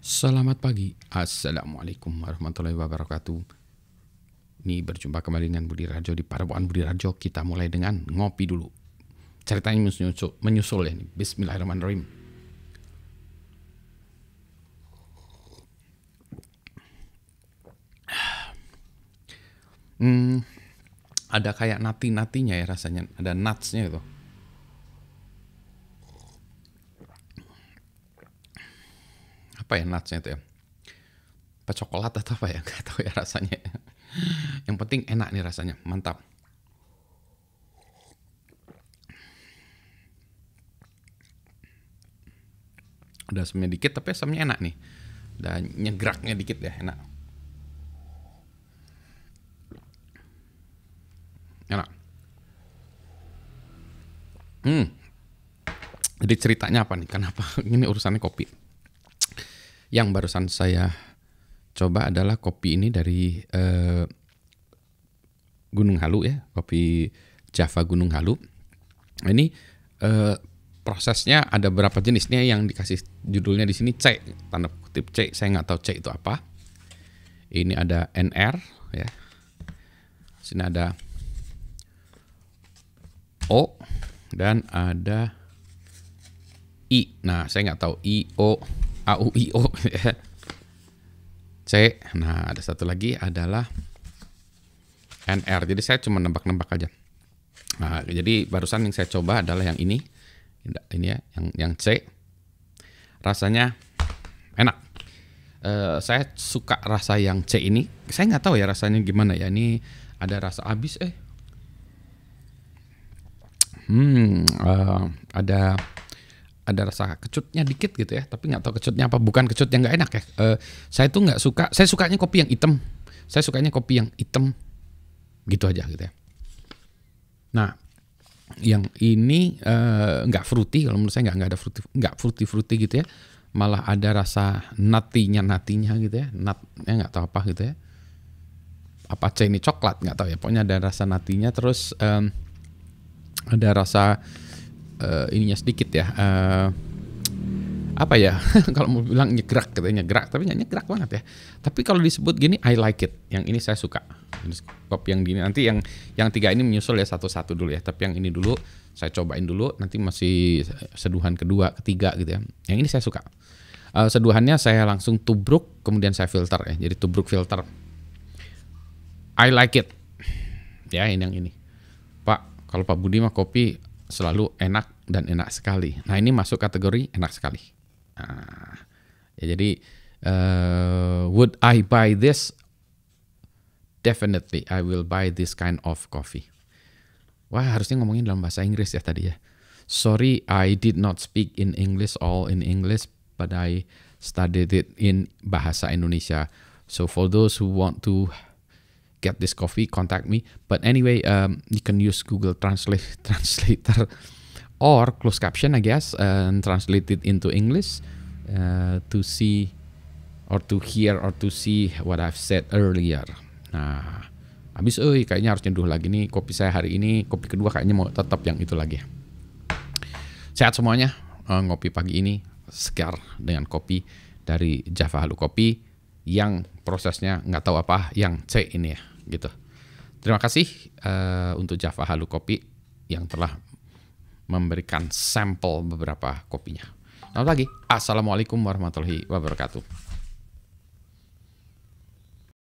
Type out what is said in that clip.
Selamat pagi, Assalamualaikum warahmatullahi wabarakatuh Ini berjumpa kembali dengan Budi Rajo di Parabuan Budi Rajo Kita mulai dengan ngopi dulu Ceritanya menyusul, menyusul ya nih. Bismillahirrahmanirrahim hmm, Ada kayak nati-natinya ya rasanya Ada nutsnya gitu apa ya nutsnya itu ya apa coklat atau apa ya nggak tahu ya rasanya yang penting enak nih rasanya mantap udah asamnya dikit tapi asamnya enak nih dan nyegraknya dikit ya enak enak hmm jadi ceritanya apa nih kenapa ini urusannya kopi yang barusan saya coba adalah kopi ini dari uh, Gunung Halu ya, kopi Java Gunung Halu. Ini uh, prosesnya ada berapa jenisnya yang dikasih judulnya di sini C, tanda kutip C. Saya nggak tahu C itu apa. Ini ada NR ya. Sini ada O dan ada I. Nah, saya nggak tahu I O A U I O ya. C nah ada satu lagi adalah N R. jadi saya cuma nembak-nembak aja nah, jadi barusan yang saya coba adalah yang ini ini ya yang yang C rasanya enak uh, saya suka rasa yang C ini saya nggak tahu ya rasanya gimana ya ini ada rasa abis eh hmm uh, ada ada rasa kecutnya dikit gitu ya tapi nggak tahu kecutnya apa bukan kecut yang nggak enak ya uh, saya tuh nggak suka saya sukanya kopi yang hitam saya sukanya kopi yang hitam gitu aja gitu ya nah yang ini eh, nggak uh, fruity kalau menurut saya nggak nggak ada fruity nggak fruity fruity gitu ya malah ada rasa natinya natinya gitu ya natnya nggak tahu apa gitu ya apa C ini coklat nggak tahu ya pokoknya ada rasa natinya terus um, ada rasa uh, ininya sedikit ya. Uh, apa ya kalau mau bilang nyegrak katanya gitu nyegrak tapi nyegrak banget ya tapi kalau disebut gini I like it yang ini saya suka kopi yang gini nanti yang yang tiga ini menyusul ya satu-satu dulu ya tapi yang ini dulu saya cobain dulu nanti masih seduhan kedua ketiga gitu ya yang ini saya suka uh, seduhannya saya langsung tubruk kemudian saya filter ya jadi tubruk filter I like it ya ini yang ini Pak kalau Pak Budi mah kopi selalu enak dan enak sekali. Nah ini masuk kategori enak sekali. Nah, ya jadi uh, would I buy this? Definitely I will buy this kind of coffee. Wah harusnya ngomongin dalam bahasa Inggris ya tadi ya. Sorry I did not speak in English all in English but I studied it in bahasa Indonesia. So for those who want to get this coffee, contact me. But anyway, um, you can use Google Translate translator or closed caption, I guess, and translate it into English uh, to see or to hear or to see what I've said earlier. Nah, habis eh kayaknya harus nyeduh lagi nih kopi saya hari ini, kopi kedua kayaknya mau tetap yang itu lagi. Sehat semuanya, uh, ngopi pagi ini segar dengan kopi dari Java Halu Kopi yang prosesnya nggak tahu apa yang C ini ya gitu. Terima kasih uh, untuk Java Halu Kopi yang telah memberikan sampel beberapa kopinya. Selamat pagi. Assalamualaikum warahmatullahi wabarakatuh.